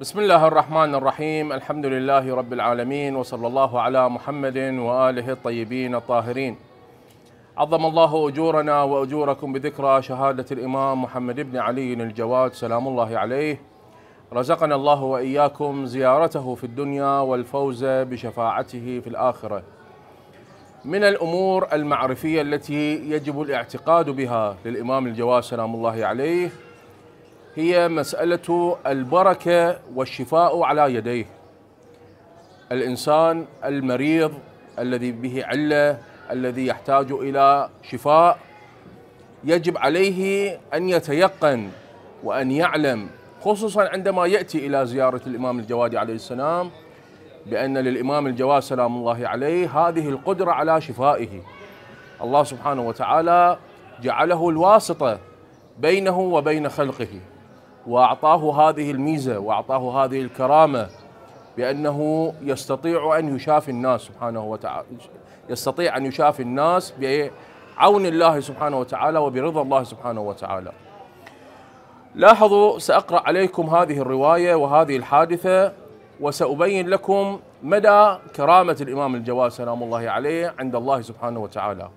بسم الله الرحمن الرحيم الحمد لله رب العالمين وصلى الله على محمد واله الطيبين الطاهرين عظم الله اجورنا واجوركم بذكرى شهاده الامام محمد بن علي الجواد سلام الله عليه رزقنا الله واياكم زيارته في الدنيا والفوز بشفاعته في الاخره من الامور المعرفيه التي يجب الاعتقاد بها للامام الجواد سلام الله عليه هي مسألة البركة والشفاء على يديه الإنسان المريض الذي به علة الذي يحتاج إلى شفاء يجب عليه أن يتيقن وأن يعلم خصوصا عندما يأتي إلى زيارة الإمام الجواد عليه السلام بأن للإمام الجواد سلام الله عليه هذه القدرة على شفائه الله سبحانه وتعالى جعله الواسطة بينه وبين خلقه واعطاه هذه الميزه واعطاه هذه الكرامه بانه يستطيع ان يشافي الناس سبحانه وتعالى يستطيع ان يشافي الناس بعون الله سبحانه وتعالى وبرضا الله سبحانه وتعالى. لاحظوا ساقرا عليكم هذه الروايه وهذه الحادثه وسابين لكم مدى كرامه الامام الجواد سلام الله عليه عند الله سبحانه وتعالى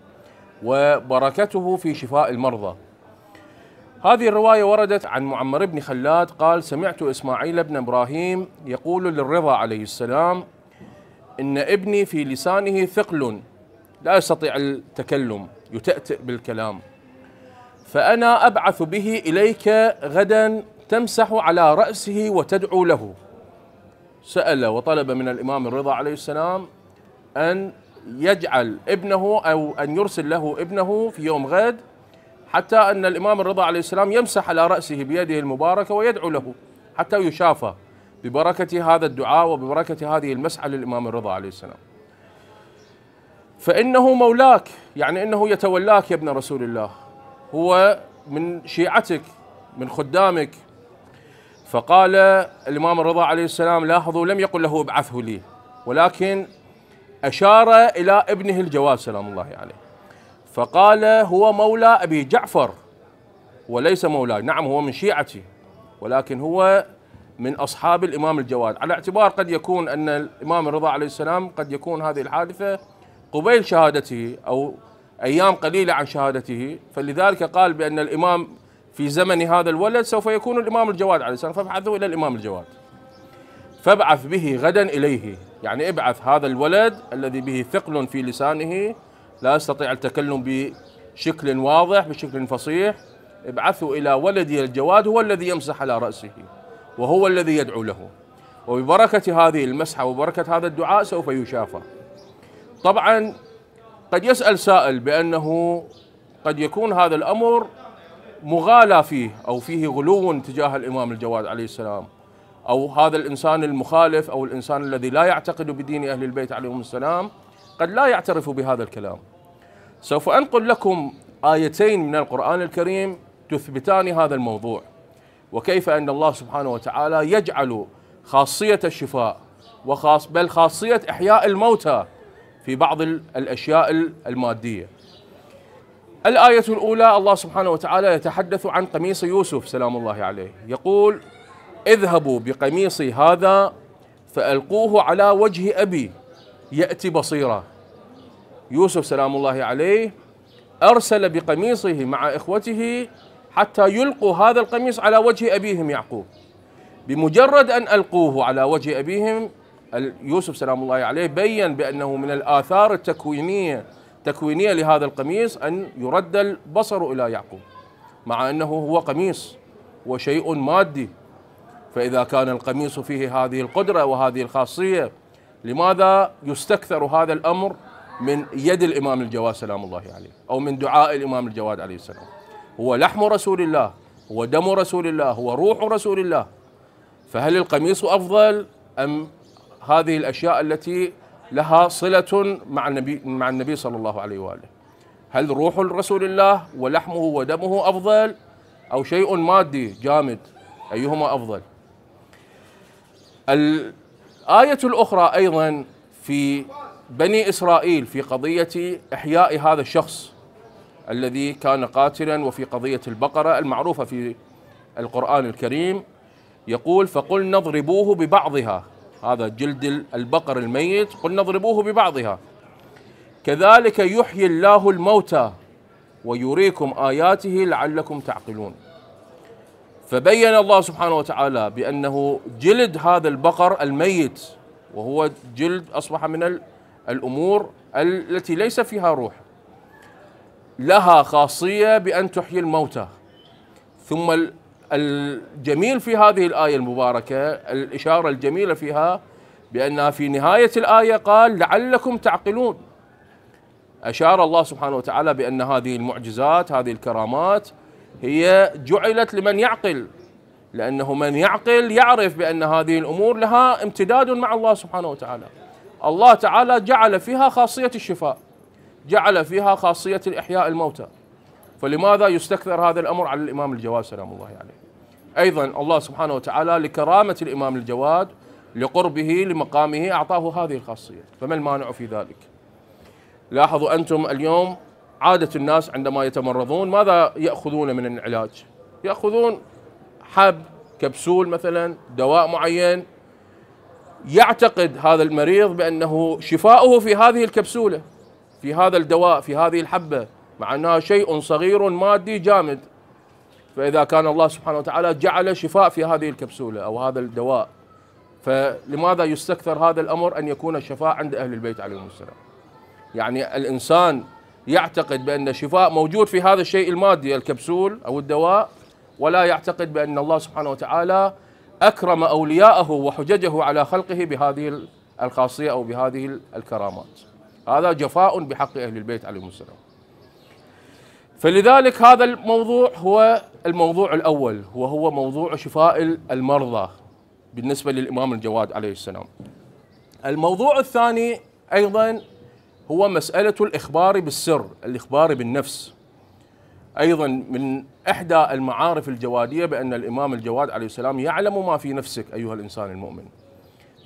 وبركته في شفاء المرضى. هذه الرواية وردت عن معمر بن خلاد قال سمعت إسماعيل بن إبراهيم يقول للرضا عليه السلام إن ابني في لسانه ثقل لا يستطيع التكلم يتأتئ بالكلام فأنا أبعث به إليك غدا تمسح على رأسه وتدعو له سأل وطلب من الإمام الرضا عليه السلام أن يجعل ابنه أو أن يرسل له ابنه في يوم غد حتى أن الإمام الرضا عليه السلام يمسح على رأسه بيده المباركة ويدعو له حتى يشافى ببركة هذا الدعاء وببركة هذه المسحة للإمام الرضا عليه السلام فإنه مولاك يعني إنه يتولاك يا ابن رسول الله هو من شيعتك من خدامك فقال الإمام الرضا عليه السلام لاحظوا لم يقل له ابعثه لي ولكن أشار إلى ابنه الجواد سلام الله عليه فقال هو مولى أبي جعفر وليس مولاي نعم هو من شيعتي ولكن هو من أصحاب الإمام الجواد على اعتبار قد يكون أن الإمام الرضا عليه السلام قد يكون هذه الحادثة قبيل شهادته أو أيام قليلة عن شهادته فلذلك قال بأن الإمام في زمن هذا الولد سوف يكون الإمام الجواد عليه السلام فابعثوا إلى الإمام الجواد فابعث به غدا إليه يعني ابعث هذا الولد الذي به ثقل في لسانه لا استطيع التكلم بشكل واضح بشكل فصيح ابعثوا إلى ولدي الجواد هو الذي يمسح على رأسه وهو الذي يدعو له وببركة هذه المسحة وبركة هذا الدعاء سوف يشافى طبعا قد يسأل سائل بأنه قد يكون هذا الأمر مغالى فيه أو فيه غلو تجاه الإمام الجواد عليه السلام أو هذا الإنسان المخالف أو الإنسان الذي لا يعتقد بدين أهل البيت عليهم السلام قد لا يعترف بهذا الكلام سوف أنقل لكم آيتين من القرآن الكريم تثبتان هذا الموضوع وكيف أن الله سبحانه وتعالى يجعل خاصية الشفاء وخاص بل خاصية إحياء الموتى في بعض الأشياء المادية الآية الأولى الله سبحانه وتعالى يتحدث عن قميص يوسف سلام الله عليه يقول اذهبوا بقميصي هذا فألقوه على وجه أبي يأتي بصيرا يوسف سلام الله عليه أرسل بقميصه مع إخوته حتى يلقوا هذا القميص على وجه أبيهم يعقوب بمجرد أن ألقوه على وجه أبيهم يوسف سلام الله عليه بين بأنه من الآثار التكوينية تكوينية لهذا القميص أن يرد البصر إلى يعقوب مع أنه هو قميص وشيء مادي فإذا كان القميص فيه هذه القدرة وهذه الخاصية لماذا يستكثر هذا الأمر من يد الإمام الجواد سلام الله عليه أو من دعاء الإمام الجواد عليه السلام هو لحم رسول الله هو دم رسول الله هو روح رسول الله فهل القميص أفضل أم هذه الأشياء التي لها صلة مع النبي مع النبي صلى الله عليه وآله هل روح رسول الله ولحمه ودمه أفضل أو شيء مادي جامد أيهما أفضل الآية الأخرى أيضا في بني إسرائيل في قضية إحياء هذا الشخص الذي كان قاتلا وفي قضية البقرة المعروفة في القرآن الكريم يقول فقل نضربوه ببعضها هذا جلد البقر الميت قل نضربوه ببعضها كذلك يحيي الله الموتى ويريكم آياته لعلكم تعقلون فبين الله سبحانه وتعالى بأنه جلد هذا البقر الميت وهو جلد أصبح من الأمور التي ليس فيها روح لها خاصية بأن تحيي الموتى ثم الجميل في هذه الآية المباركة الإشارة الجميلة فيها بأنها في نهاية الآية قال لعلكم تعقلون أشار الله سبحانه وتعالى بأن هذه المعجزات هذه الكرامات هي جعلت لمن يعقل لأنه من يعقل يعرف بأن هذه الأمور لها امتداد مع الله سبحانه وتعالى الله تعالى جعل فيها خاصية الشفاء جعل فيها خاصية الإحياء الموتى فلماذا يستكثر هذا الأمر على الإمام الجواد سلام الله عليه أيضا الله سبحانه وتعالى لكرامة الإمام الجواد لقربه لمقامه أعطاه هذه الخاصية فما المانع في ذلك لاحظوا أنتم اليوم عادة الناس عندما يتمرضون ماذا يأخذون من العلاج يأخذون حب كبسول مثلا دواء معين يعتقد هذا المريض بانه شفاؤه في هذه الكبسوله في هذا الدواء في هذه الحبه مع انها شيء صغير مادي جامد فاذا كان الله سبحانه وتعالى جعل شفاء في هذه الكبسوله او هذا الدواء فلماذا يستكثر هذا الامر ان يكون الشفاء عند اهل البيت عليهم السلام يعني الانسان يعتقد بان الشفاء موجود في هذا الشيء المادي الكبسول او الدواء ولا يعتقد بان الله سبحانه وتعالى أكرم أولياءه وحججه على خلقه بهذه الخاصية أو بهذه الكرامات هذا جفاء بحق أهل البيت عليهم السلام فلذلك هذا الموضوع هو الموضوع الأول وهو موضوع شفاء المرضى بالنسبة للإمام الجواد عليه السلام الموضوع الثاني أيضا هو مسألة الإخبار بالسر الإخبار بالنفس أيضا من إحدى المعارف الجوادية بأن الإمام الجواد عليه السلام يعلم ما في نفسك أيها الإنسان المؤمن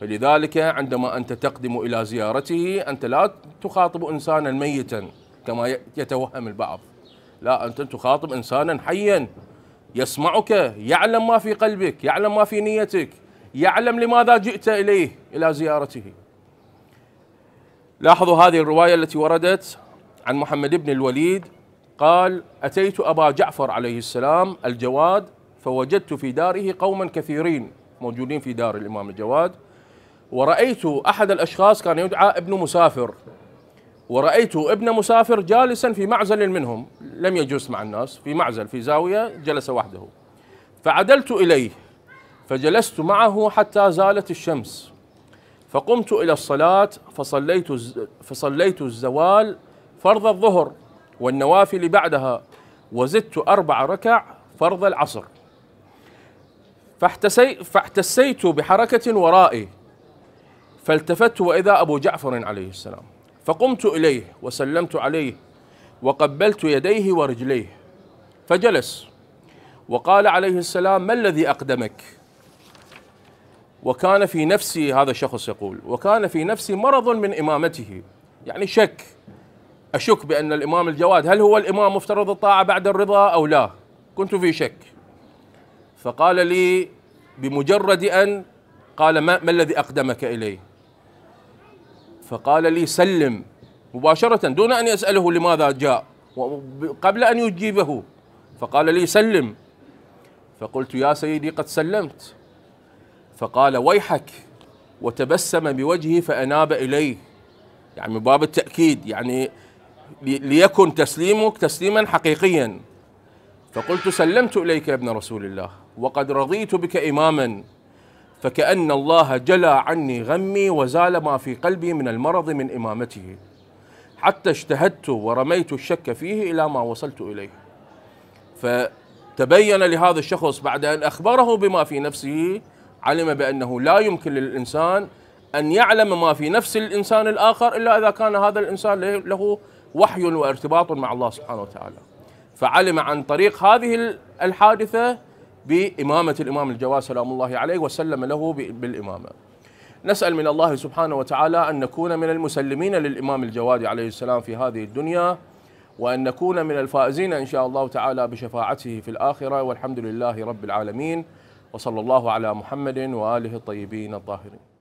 فلذلك عندما أنت تقدم إلى زيارته أنت لا تخاطب إنسانا ميتا كما يتوهم البعض لا أنت تخاطب إنسانا حيا يسمعك يعلم ما في قلبك يعلم ما في نيتك يعلم لماذا جئت إليه إلى زيارته لاحظوا هذه الرواية التي وردت عن محمد بن الوليد قال أتيت أبا جعفر عليه السلام الجواد فوجدت في داره قوما كثيرين موجودين في دار الإمام الجواد ورأيت أحد الأشخاص كان يدعى ابن مسافر ورأيت ابن مسافر جالسا في معزل منهم لم يجلس مع الناس في معزل في زاوية جلس وحده فعدلت إليه فجلست معه حتى زالت الشمس فقمت إلى الصلاة فصليت فصليت الزوال فرض الظهر والنوافل بعدها وزدت أربع ركع فرض العصر فاحتسي فاحتسيت بحركة ورائي فالتفت وإذا أبو جعفر عليه السلام فقمت إليه وسلمت عليه وقبلت يديه ورجليه فجلس وقال عليه السلام ما الذي أقدمك وكان في نفسي هذا الشخص يقول وكان في نفسي مرض من إمامته يعني شك أشك بأن الإمام الجواد هل هو الإمام مفترض الطاعة بعد الرضا أو لا كنت في شك فقال لي بمجرد أن قال ما, ما الذي أقدمك إليه فقال لي سلم مباشرة دون أن يسأله لماذا جاء قبل أن يجيبه فقال لي سلم فقلت يا سيدي قد سلمت فقال ويحك وتبسم بوجهه فأناب إليه يعني باب التأكيد يعني ليكن تسليمك تسليما حقيقيا فقلت سلمت اليك يا ابن رسول الله وقد رضيت بك اماما فكأن الله جلى عني غمي وزال ما في قلبي من المرض من إمامته حتى اجتهدت ورميت الشك فيه إلى ما وصلت إليه فتبين لهذا الشخص بعد أن أخبره بما في نفسه علم بأنه لا يمكن للإنسان أن يعلم ما في نفس الإنسان الآخر إلا إذا كان هذا الإنسان له وحي وارتباط مع الله سبحانه وتعالى فعلم عن طريق هذه الحادثة بإمامة الإمام الجواد سلام الله عليه وسلم له بالإمامة نسأل من الله سبحانه وتعالى أن نكون من المسلمين للإمام الجواد عليه السلام في هذه الدنيا وأن نكون من الفائزين إن شاء الله تعالى بشفاعته في الآخرة والحمد لله رب العالمين وصلى الله على محمد وآله الطيبين الطاهرين